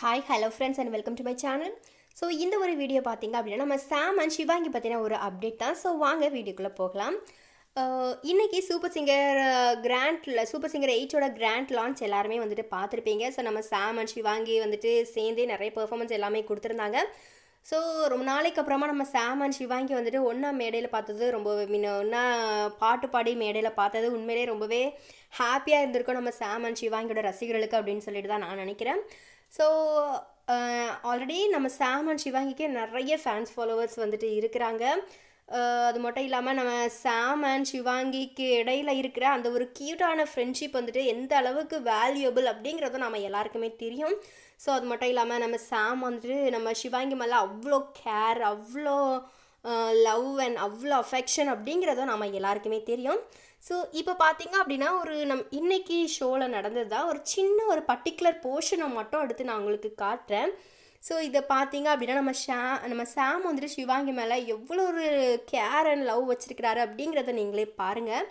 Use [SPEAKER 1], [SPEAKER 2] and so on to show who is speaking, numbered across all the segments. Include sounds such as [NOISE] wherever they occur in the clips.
[SPEAKER 1] hi hello friends and welcome to my channel so இந்த ஒரு video பார்த்தீங்க அப்படின்னா நம்ம சாம் அண்ட் ஷிவாங்கி பார்த்தீங்கன்னா ஒரு அப்டேட் தான் ஸோ வாங்க வீடியோக்குள்ளே போகலாம் இன்றைக்கி சூப்பர் சிங்கர் கிராண்டில் சூப்பர் சிங்கர் எயிட்டோட கிராண்ட் லான்ச் எல்லாருமே வந்துட்டு பார்த்துருப்பீங்க ஸோ நம்ம சாம் அண்ட் ஷிவாங்கி வந்துட்டு சேர்ந்தே நிறைய பெர்ஃபார்மன்ஸ் எல்லாமே கொடுத்துருந்தாங்க ஸோ ரொம்ப நாளைக்கு அப்புறமா நம்ம சாம் அண்ட் சிவாங்கி வந்துட்டு ஒன்றா மேடையில் பார்த்தது ரொம்ப மீன் ஒன்றா பாட்டு பாடி மேடையில் பார்த்தது உண்மையிலே ரொம்பவே ஹாப்பியாக இருந்திருக்கும் நம்ம சாம் அண்ட் சிவாங்கியோட ரசிகர்களுக்கு அப்படின்னு சொல்லிட்டு தான் நான் நினைக்கிறேன் ஸோ ஆல்ரெடி நம்ம சாம் அண்ட் சிவாங்கிக்கு நிறைய ஃபேன்ஸ் ஃபாலோவர்ஸ் வந்துட்டு இருக்கிறாங்க அது மட்டும் இல்லாமல் நம்ம சாம் அண்ட் சிவாங்கிக்கு இடையில் இருக்கிற அந்த ஒரு க்யூட்டான ஃப்ரெண்ட்ஷிப் வந்துட்டு எந்த அளவுக்கு வேல்யூபிள் அப்படிங்கிறதும் நம்ம எல்லாருக்குமே தெரியும் ஸோ அது மட்டும் இல்லாமல் நம்ம சாம் வந்துட்டு நம்ம சிவாங்கி மேலே அவ்வளோ கேர் அவ்வளோ லவ் அண்ட் அவ்வளோ அஃபெக்ஷன் அப்படிங்கிறதும் நம்ம எல்லாருக்குமே தெரியும் ஸோ இப்போ பார்த்தீங்க அப்படின்னா ஒரு நம் இன்னைக்கு ஷோவில் நடந்தது தான் ஒரு சின்ன ஒரு பர்டிகுலர் போர்ஷனை மட்டும் எடுத்து நான் உங்களுக்கு காட்டுறேன் ஸோ இதை பார்த்தீங்க அப்படின்னா நம்ம ஷா நம்ம சாம் வந்துட்டு சிவாங்கி மேலே எவ்வளோ ஒரு கேர் அண்ட் லவ் வச்சுருக்கிறாரு அப்படிங்கிறத நீங்களே பாருங்கள்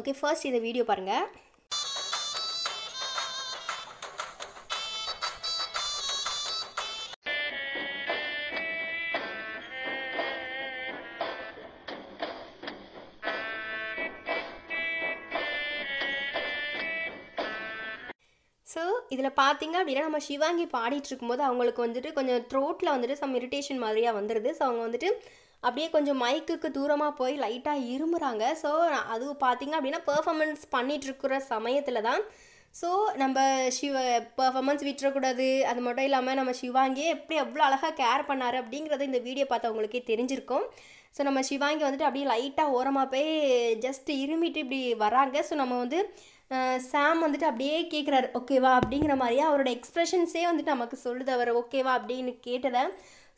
[SPEAKER 1] ஓகே ஃபர்ஸ்ட் இந்த வீடியோ பாருங்கள் இதில் பார்த்தீங்க அப்படின்னா நம்ம சிவாங்கி பாடிட்டு இருக்கும்போது அவங்களுக்கு வந்துட்டு கொஞ்சம் த்ரோட்டில் வந்துட்டு சம் இரிட்டேஷன் மாதிரியாக வந்துடுது ஸோ அவங்க வந்துட்டு அப்படியே கொஞ்சம் மைக்குக்கு தூரமாக போய் லைட்டாக இருமுறாங்க ஸோ அது பார்த்தீங்க அப்படின்னா பெர்ஃபார்மன்ஸ் பண்ணிகிட்ருக்கிற சமயத்தில் தான் ஸோ நம்ம சிவ பர்ஃபாமன்ஸ் விட்டுறக்கூடாது அது மட்டும் இல்லாமல் நம்ம சிவாங்கியே எப்படி எவ்வளோ அழகாக கேர் பண்ணார் அப்படிங்கிறத இந்த வீடியோ பார்த்து அவங்களுக்கே தெரிஞ்சிருக்கும் ஸோ நம்ம சிவாங்கி வந்துட்டு அப்படியே லைட்டாக ஓரமாக போய் ஜஸ்ட் இருமிட்டு இப்படி வராங்க ஸோ நம்ம வந்து சாம் வந்துட்டு அப்படியே கேட்குறாரு ஓகேவா அப்படிங்கிற மாதிரியே அவரோட எக்ஸ்ப்ரெஷன்ஸே வந்துட்டு நமக்கு சொல்லுது அவர் ஓகேவா அப்படின்னு கேட்டதை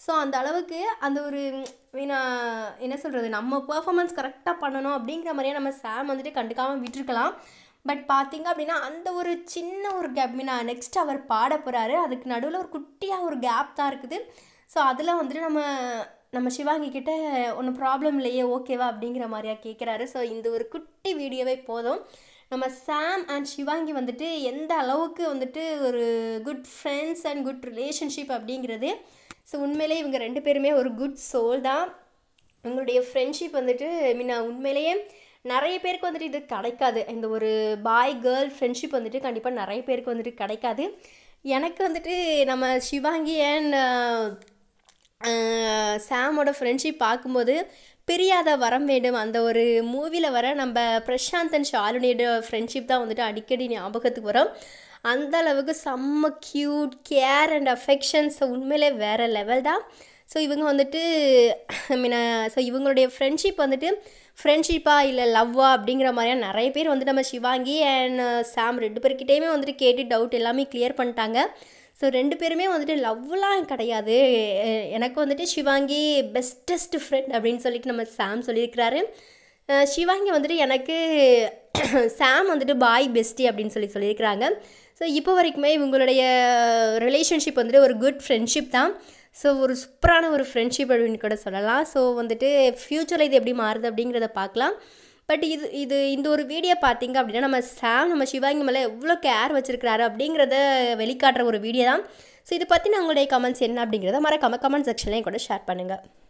[SPEAKER 1] ஸோ அந்த அளவுக்கு அந்த ஒரு மீனா என்ன சொல்கிறது நம்ம பர்ஃபாமன்ஸ் கரெக்டாக பண்ணணும் அப்படிங்கிற மாதிரியே நம்ம சாம் வந்துட்டு கண்டுக்காமல் விட்டுருக்கலாம் பட் பார்த்திங்க அப்படின்னா அந்த ஒரு சின்ன ஒரு கேப் மீனா நெக்ஸ்ட் அவர் பாட போகிறாரு அதுக்கு நடுவில் ஒரு குட்டியாக ஒரு கேப் தான் இருக்குது ஸோ அதில் வந்துட்டு நம்ம நம்ம சிவாங்கி கிட்ட ஒன்றும் ப்ராப்ளம் இல்லையே ஓகேவா அப்படிங்கிற மாதிரியா கேட்குறாரு ஸோ இந்த ஒரு குட்டி வீடியோவே போதும் நம்ம சாம் அண்ட் சிவாங்கி வந்துட்டு எந்த அளவுக்கு வந்துட்டு ஒரு good friends and good relationship அப்படிங்கிறது ஸோ உண்மையிலே இவங்க ரெண்டு பேருமே ஒரு குட் சோல் தான் இவங்களுடைய ஃப்ரெண்ட்ஷிப் வந்துட்டு மீனா உண்மையிலேயே நிறைய பேருக்கு வந்துட்டு இது கிடைக்காது இந்த ஒரு பாய் கேர்ள் ஃப்ரெண்ட்ஷிப் வந்துட்டு கண்டிப்பாக நிறைய பேருக்கு வந்துட்டு கிடைக்காது எனக்கு வந்துட்டு நம்ம சிவாங்கி அண்ட் சாமோட ஃப்ரெண்ட்ஷிப் பார்க்கும்போது பிரியாத வரம் வேண்டும் அந்த ஒரு மூவியில் வர நம்ம பிரசாந்த் அண்ட் ஷாலினியோட ஃப்ரெண்ட்ஷிப் தான் வந்துட்டு அடிக்கடி ஞாபகத்துக்கு வரும் அந்த அளவுக்கு செம்ம க்யூட் கேர் அண்ட் அஃபெக்ஷன்ஸ் உண்மையிலே வேறு லெவல் தான் ஸோ இவங்க வந்துட்டு ஐ மீன் ஸோ இவங்களுடைய ஃப்ரெண்ட்ஷிப் வந்துட்டு ஃப்ரெண்ட்ஷிப்பாக இல்லை லவ்வா அப்படிங்கிற மாதிரியான நிறைய பேர் வந்துட்டு நம்ம சிவாங்கி அண்ட் uh, சாம் ரெண்டு பேர்கிட்டையுமே வந்துட்டு கேட்டு டவுட் எல்லாமே கிளியர் பண்ணிட்டாங்க ஸோ ரெண்டு பேருமே வந்துட்டு லவ்லாம் கிடையாது எனக்கு வந்துட்டு ஷிவாங்கி பெஸ்டஸ்ட் ஃப்ரெண்ட் அப்படின்னு சொல்லிட்டு நம்ம சாம் சொல்லியிருக்கிறாரு ஷிவாங்கி வந்துட்டு எனக்கு [CLEARS THROAT] சாம் வந்துட்டு பாய் பெஸ்டி அப்படின்னு சொல்லி சொல்லியிருக்கிறாங்க ஸோ இப்போ வரைக்குமே இவங்களுடைய ரிலேஷன்ஷிப் வந்துட்டு ஒரு குட் ஃப்ரெண்ட்ஷிப் தான் ஸோ ஒரு சூப்பரான ஒரு ஃப்ரெண்ட்ஷிப் அப்படின்னு கூட சொல்லலாம் ஸோ வந்துட்டு ஃப்யூச்சரில் இது எப்படி மாறுது அப்படிங்கிறத பார்க்கலாம் பட் இது இது இந்த ஒரு வீடியோ பார்த்தீங்க அப்படின்னா நம்ம சாம் நம்ம சிவாங்கி மேலே எவ்வளோ கேர் வச்சுருக்கிறாரு அப்படிங்கிறத வெளிக்காட்டுற ஒரு வீடியோ தான் ஸோ இதை நான் உங்களுடைய கமெண்ட்ஸ் என்ன அப்படிங்கிறத மறக்காமல் கமெண்ட் செக்ஷன்லேயும் கூட ஷேர் பண்ணுங்கள்